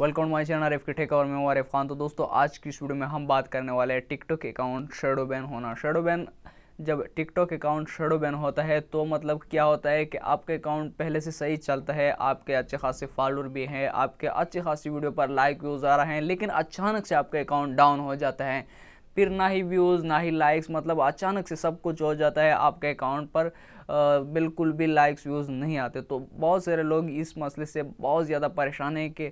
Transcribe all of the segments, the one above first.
Welcome my channel Arif tech और मैं हूँ आरिफ खान तो दोस्तों आज की स्टूडियो में हम बात करने वाले हैं टिकटॉक अकाउंट शेडो बैन होना शेडो बैन जब टिकटॉक अकाउंट शेडो बैन होता है तो मतलब क्या होता है कि आपके अकाउंट पहले से सही चलता है आपके अच्छे खासे फॉलोअर भी हैं आपके अच्छे खासी वीडियो पर लाइक व्यूज़ आ रहे हैं लेकिन अचानक से आपका अकाउंट डाउन हो जाता है फिर ना ही व्यूज़ ना ही लाइक्स मतलब अचानक से सब कुछ हो जाता है आपके अकाउंट पर बिल्कुल भी लाइक्स व्यूज़ नहीं आते तो बहुत सारे लोग इस मसले से बहुत ज़्यादा परेशान हैं कि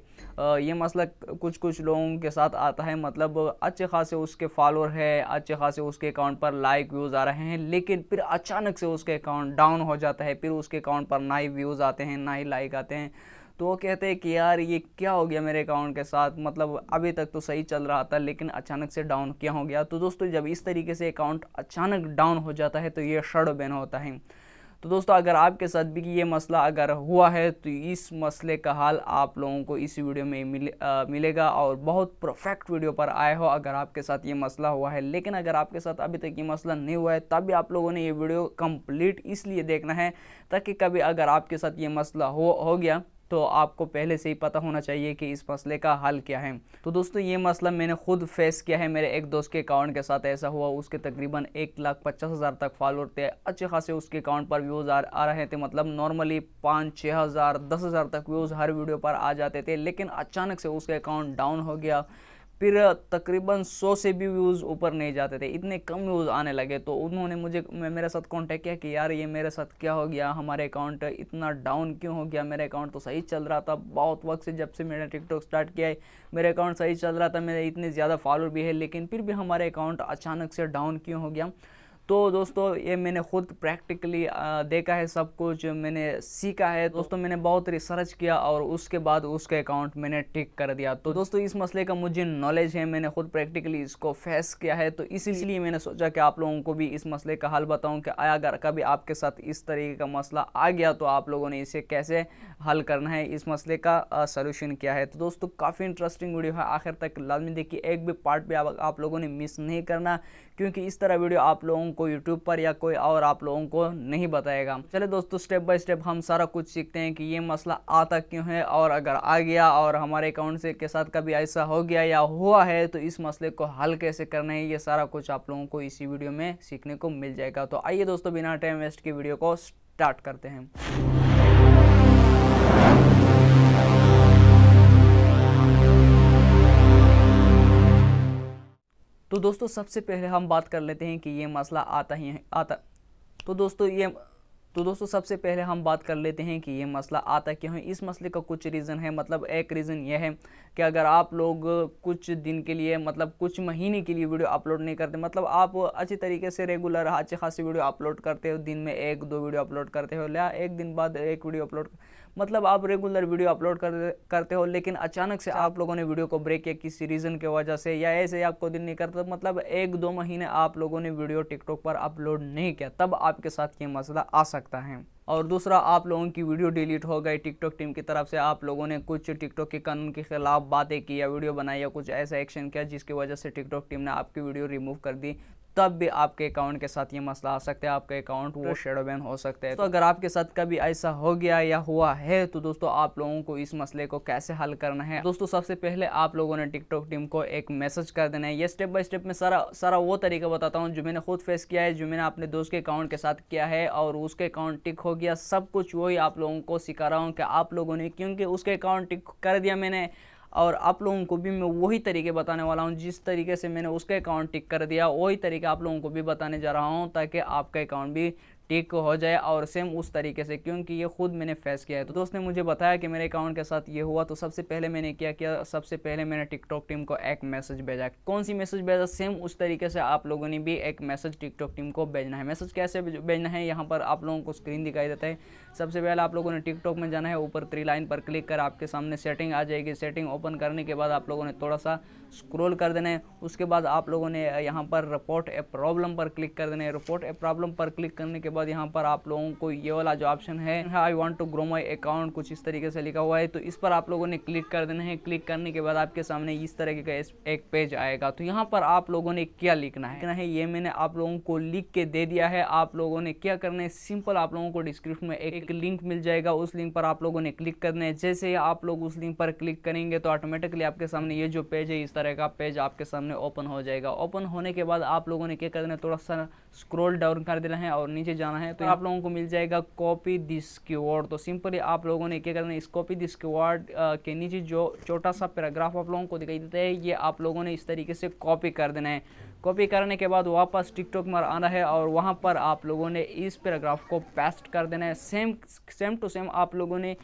ये मसला कुछ कुछ लोगों के साथ आता है मतलब अच्छे खासे उसके फॉलोअर है अच्छे खासे उसके अकाउंट पर लाइक व्यूज़ आ रहे हैं लेकिन फिर अचानक से उसके अकाउंट डाउन हो जाता है फिर उसके अकाउंट पर ना ही व्यूज़ आते हैं ना ही लाइक आते हैं तो वो कहते हैं कि यार ये क्या हो गया मेरे अकाउंट के साथ मतलब अभी तक तो सही चल रहा था लेकिन अचानक से डाउन क्या हो गया तो दोस्तों जब इस तरीके से अकाउंट अचानक डाउन हो जाता है तो ये शर्ड बैन होता है तो दोस्तों अगर आपके साथ भी ये मसला अगर हुआ है तो इस मसले का हाल आप लोगों को इस वीडियो में मिले, आ, मिलेगा और बहुत परफेक्ट वीडियो पर आए हो अगर आपके साथ ये मसला हुआ है लेकिन अगर आपके साथ अभी तक ये मसला नहीं हुआ है तब भी आप लोगों ने ये वीडियो कंप्लीट इसलिए देखना है ताकि कभी अगर आपके साथ ये मसला हो हो गया तो आपको पहले से ही पता होना चाहिए कि इस मसले का हल क्या है तो दोस्तों ये मसला मैंने खुद फेस किया है मेरे एक दोस्त के अकाउंट के साथ ऐसा हुआ उसके तकरीबन एक लाख पचास हज़ार तक फॉलोअर थे अच्छे खासे उसके अकाउंट पर व्यूज़ आ, आ रहे थे मतलब नॉर्मली पाँच छः हज़ार दस हज़ार तक व्यूज़ हर वीडियो पर आ जाते थे लेकिन अचानक से उसका अकाउंट डाउन हो गया फिर तकरीबन 100 से भी व्यूज़ ऊपर नहीं जाते थे इतने कम व्यूज़ आने लगे तो उन्होंने मुझे मेरे साथ कांटेक्ट किया कि यार ये मेरे साथ क्या हो गया हमारे अकाउंट इतना डाउन क्यों हो गया मेरा अकाउंट तो सही चल रहा था बहुत वक्त से जब से मैंने टिकटॉक स्टार्ट किया है मेरा अकाउंट सही चल रहा था मेरे इतने ज़्यादा फॉलोअर भी है लेकिन फिर भी हमारे अकाउंट अचानक से डाउन क्यों हो गया तो दोस्तों ये मैंने खुद प्रैक्टिकली देखा है सब कुछ मैंने सीखा है दोस्तों मैंने बहुत रिसर्च किया और उसके बाद उसका अकाउंट मैंने ठीक कर दिया तो दोस्तों इस मसले का मुझे नॉलेज है मैंने खुद प्रैक्टिकली इसको फेस किया है तो इसीलिए मैंने सोचा कि आप लोगों को भी इस मसले का हल बताऊँ कि अगर कभी आपके साथ इस तरीके का मसला आ गया तो आप लोगों ने इसे कैसे हल करना है इस मसले का सोल्यूशन किया है तो दोस्तों काफ़ी इंटरेस्टिंग वीडियो है आखिर तक लाजमी देखिए एक भी पार्ट भी आप लोगों ने मिस नहीं करना क्योंकि इस तरह वीडियो आप लोगों को यूट्यूब पर या कोई और आप लोगों को नहीं बताएगा चले दोस्तों स्टेप बाय स्टेप हम सारा कुछ सीखते हैं कि ये मसला आता क्यों है और अगर आ गया और हमारे अकाउंट से के साथ कभी ऐसा हो गया या हुआ है तो इस मसले को हल कैसे करना है ये सारा कुछ आप लोगों को इसी वीडियो में सीखने को मिल जाएगा तो आइए दोस्तों बिना टाइम वेस्ट की वीडियो को स्टार्ट करते हैं तो दोस्तों सबसे पहले हम बात कर लेते हैं कि ये मसला आता ही है आता तो दोस्तों ये तो दोस्तों सबसे पहले हम बात कर लेते हैं कि ये मसला आता क्यों है इस मसले का कुछ रीज़न है मतलब एक रीज़न यह है कि अगर आप लोग कुछ दिन के लिए मतलब कुछ महीने के लिए वीडियो अपलोड नहीं करते मतलब आप अच्छी तरीके से रेगुलर अच्छी खासी वीडियो अपलोड करते हो दिन में एक दो वीडियो अपलोड करते हो या एक दिन बाद एक वीडियो अपलोड मतलब आप रेगुलर वीडियो अपलोड कर, करते हो लेकिन अचानक से आप लोगों ने वीडियो को ब्रेक किया किसी रीज़न की वजह से या ऐसे आपको दिन नहीं करता तो मतलब एक दो महीने आप लोगों ने वीडियो टिकटॉक पर अपलोड नहीं किया तब आपके साथ ये मसला आ सकता सकता है और दूसरा आप लोगों की वीडियो डिलीट हो गई टिकटॉक टीम की तरफ से आप लोगों ने कुछ टिकटॉक के कानून के खिलाफ बातें की या वीडियो बनाई या कुछ ऐसा एक्शन किया जिसकी वजह से टिकटॉक टीम ने आपकी वीडियो रिमूव कर दी तब भी आपके अकाउंट के साथ ये मसला आ सकता है आपका अकाउंट वो शेडो तो- बैन हो सकता है तो, तो अगर आपके साथ कभी ऐसा हो गया या हुआ है तो दोस्तों आप लोगों को इस मसले को कैसे हल करना है दोस्तों सबसे पहले आप लोगों ने टिकटॉक टीम को एक मैसेज कर देना है ये स्टेप बाय स्टेप में सारा सारा वो तरीका बताता हूँ जो मैंने खुद फेस किया है जो मैंने अपने दोस्त के अकाउंट के साथ किया है और उसके अकाउंट टिक हो गया सब कुछ वही आप लोगों को सिखा रहा हूँ कि आप लोगों ने क्योंकि उसके अकाउंट कर दिया मैंने और आप लोगों को भी मैं वही तरीके बताने वाला हूं जिस तरीके से मैंने उसका अकाउंट टिक कर दिया वही तरीके आप लोगों को भी बताने जा रहा हूं ताकि आपका अकाउंट भी टिक हो जाए और सेम उस तरीके से क्योंकि ये खुद मैंने फेस किया है तो दोस्त ने मुझे बताया कि मेरे अकाउंट के साथ ये हुआ तो सबसे पहले मैंने क्या किया सबसे पहले मैंने टिकटॉक टीम को एक मैसेज भेजा कौन सी मैसेज भेजा सेम उस तरीके से आप लोगों ने भी एक मैसेज टिकटॉक टीम को भेजना है मैसेज कैसे भेजना है यहाँ पर आप लोगों को स्क्रीन दिखाई देता है सबसे पहले आप लोगों ने टिकटॉक में जाना है ऊपर थ्री लाइन पर क्लिक कर आपके सामने सेटिंग आ जाएगी सेटिंग ओपन करने के बाद आप लोगों ने थोड़ा सा स्क्रोल कर देना है उसके बाद आप लोगों ने यहाँ पर रिपोर्ट ए प्रॉब्लम पर क्लिक कर देना है रिपोर्ट ए प्रॉब्लम पर क्लिक करने के बाद यहाँ पर आप लोगों को ये वाला जो ऑप्शन है I want to grow my account कुछ इस तरीके से लिखा हुआ है तो इस पर आप लोगों ने क्लिक कर देना है क्लिक करने के बाद आपके सामने इस तरह का एक पेज आएगा तो यहाँ पर आप लोगों ने क्या लिखना है लिखना है ये मैंने आप लोगों को लिख के दे दिया है आप लोगों ने क्या करना है सिंपल आप लोगों को डिस्क्रिप्शन में एक लिंक मिल जाएगा उस लिंक पर आप लोगों ने क्लिक करना है जैसे ही आप लोग उस लिंक पर क्लिक करेंगे तो ऑटोमेटिकली आपके सामने ये जो पेज है इस तरह का पेज आपके सामने ओपन हो जाएगा ओपन होने के बाद आप लोगों ने क्या करना है थोड़ा सा स्क्रॉल डाउन कर देना है और नीचे जाना है तो हाँ। आप लोगों को मिल जाएगा कॉपी दिस क्यूअर्ड तो सिंपली आप लोगों ने क्या करना है इस कॉपी दिस कीवर्ड के नीचे जो छोटा सा पैराग्राफ आप लोगों को दिखाई देता है ये आप लोगों ने इस तरीके से कॉपी कर देना है कॉपी करने के बाद वापस टिकटॉक में आना है और वहाँ पर आप लोगों ने इस पैराग्राफ को पेस्ट कर देना है सेम सेम टू सेम आप लोगों ने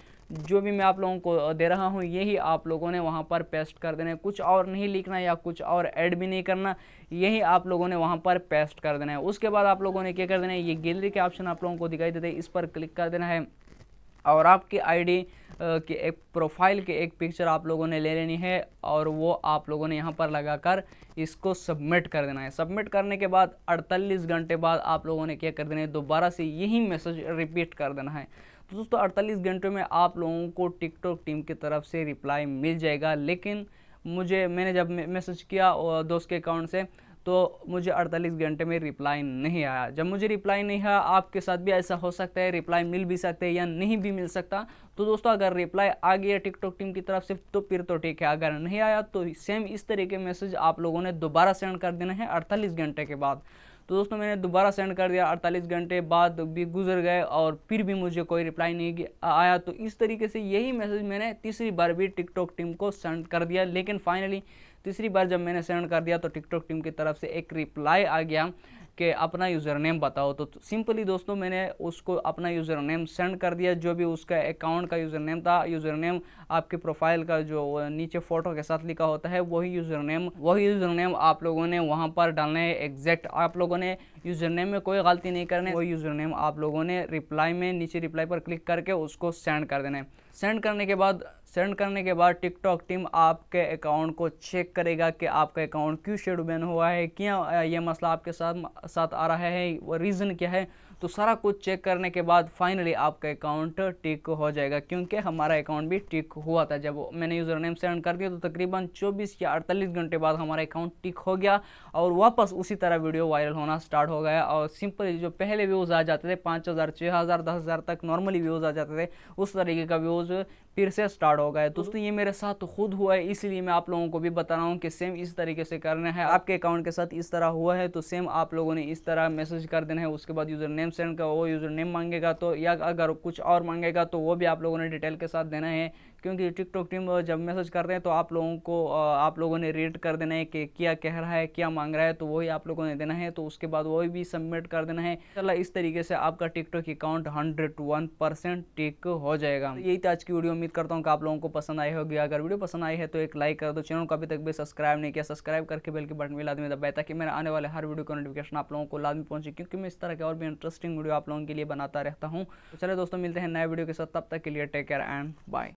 जो भी मैं आप लोगों को दे रहा हूँ यही आप लोगों ने वहाँ पर पेस्ट कर देना है कुछ और नहीं लिखना या कुछ और ऐड भी नहीं करना यही आप लोगों ने वहाँ पर पेस्ट कर देना है उसके बाद आप लोगों ने क्या कर देना है ये गैलरी के ऑप्शन आप लोगों को दिखाई देते हैं इस पर क्लिक कर देना है और आपकी आईडी के एक प्रोफाइल के एक पिक्चर आप लोगों ने ले लेनी है और वो आप लोगों ने यहाँ पर लगाकर इसको सबमिट कर देना है सबमिट करने के बाद 48 घंटे बाद आप लोगों ने क्या कर देना है दोबारा से यही मैसेज रिपीट कर देना है तो दोस्तों अड़तालीस घंटे में आप लोगों को टिकटॉक टीम की तरफ से रिप्लाई मिल जाएगा लेकिन मुझे मैंने जब मैसेज किया दोस्त के अकाउंट से तो मुझे 48 घंटे में रिप्लाई नहीं आया जब मुझे रिप्लाई नहीं आया आपके साथ भी ऐसा हो सकता है रिप्लाई मिल भी सकते हैं या नहीं भी मिल सकता तो दोस्तों अगर रिप्लाई आ गया टिकटॉक टीम की तरफ से तो फिर तो ठीक है अगर नहीं आया तो सेम इस तरीके मैसेज आप लोगों ने दोबारा सेंड कर देना है अड़तालीस घंटे के बाद तो दोस्तों मैंने दोबारा सेंड कर दिया 48 घंटे बाद भी गुजर गए और फिर भी मुझे कोई रिप्लाई नहीं आया तो इस तरीके से यही मैसेज मैंने तीसरी बार भी टिकटॉक टीम को सेंड कर दिया लेकिन फाइनली तीसरी बार जब मैंने सेंड कर दिया तो टिकटॉक टीम की तरफ से एक रिप्लाई आ गया कि अपना यूज़र नेम बताओ तो सिंपली दोस्तों मैंने उसको अपना यूज़र नेम सेंड कर दिया जो भी उसका अकाउंट का यूज़र नेम था यूज़र नेम आपके प्रोफाइल का जो नीचे फ़ोटो के साथ लिखा होता है वही यूज़र नेम वही यूज़र नेम आप लोगों ने वहाँ पर डालना है एग्जैक्ट आप लोगों ने यूज़र नेम में कोई गलती नहीं करनी है वही यूज़र नेम आप लोगों ने रिप्लाई में नीचे रिप्लाई पर क्लिक करके उसको सेंड कर देना है सेंड करने के बाद सेंड करने के बाद टिकटॉक टीम आपके अकाउंट को चेक करेगा कि आपका अकाउंट क्यों शेड बैन हुआ है क्या ये मसला आपके साथ साथ आ रहा है वो रीज़न क्या है तो सारा कुछ चेक करने के बाद फाइनली आपका अकाउंट टिक हो जाएगा क्योंकि हमारा अकाउंट भी टिक हुआ था जब मैंने यूज़र नेम सेंड कर दिया तो तकरीबन 24 या 48 घंटे बाद हमारा अकाउंट टिक हो गया और वापस उसी तरह वीडियो वायरल होना स्टार्ट हो गया और सिंपल जो पहले व्यूज़ आ जाते थे पाँच हज़ार छः हज़ार दस हज़ार तक नॉर्मली व्यूज़ आ जाते थे उस तरीके का व्यूज़ फिर से स्टार्ट हो गया दोस्तों ये मेरे साथ खुद हुआ है इसलिए मैं आप लोगों को भी बता रहा हूँ कि सेम इस तरीके से करना है आपके अकाउंट के साथ इस तरह हुआ है तो सेम आप लोगों ने इस तरह मैसेज कर देना है उसके बाद यूज़र नेम सेंड का वो यूज़र नेम मांगेगा तो या अगर कुछ और मांगेगा तो वो भी आप लोगों ने डिटेल के साथ देना है क्योंकि टिकटॉक टीम जब मैसेज करते हैं तो आप लोगों को आप लोगों ने रीड कर देना है कि क्या कह रहा है क्या मांग रहा है तो वही आप लोगों ने देना है तो उसके बाद वही भी सबमिट कर देना है चला इस तरीके से आपका TikTok account hundred one percent tick हो जाएगा तो यही था आज की वीडियो उम्मीद करता हूँ कि आप लोगों को पसंद आई होगी अगर वीडियो पसंद आई है तो एक लाइक कर दो चैनल को अभी तक भी सब्सक्राइब नहीं किया सब्सक्राइब करके बेल के बटन भी लाद दबाए ताकि तो मेरे आने वाले हर वीडियो का नोटिफिकेशन आप लोगों को लादमी पहुंचे क्योंकि मैं इस तरह के और भी इंटरेस्ट इंटरेस्टिंग वीडियो आप लोगों के लिए बनाता रहता हूँ तो चले दोस्तों मिलते हैं नए वीडियो के साथ तब तक के लिए टेक केयर एंड बाय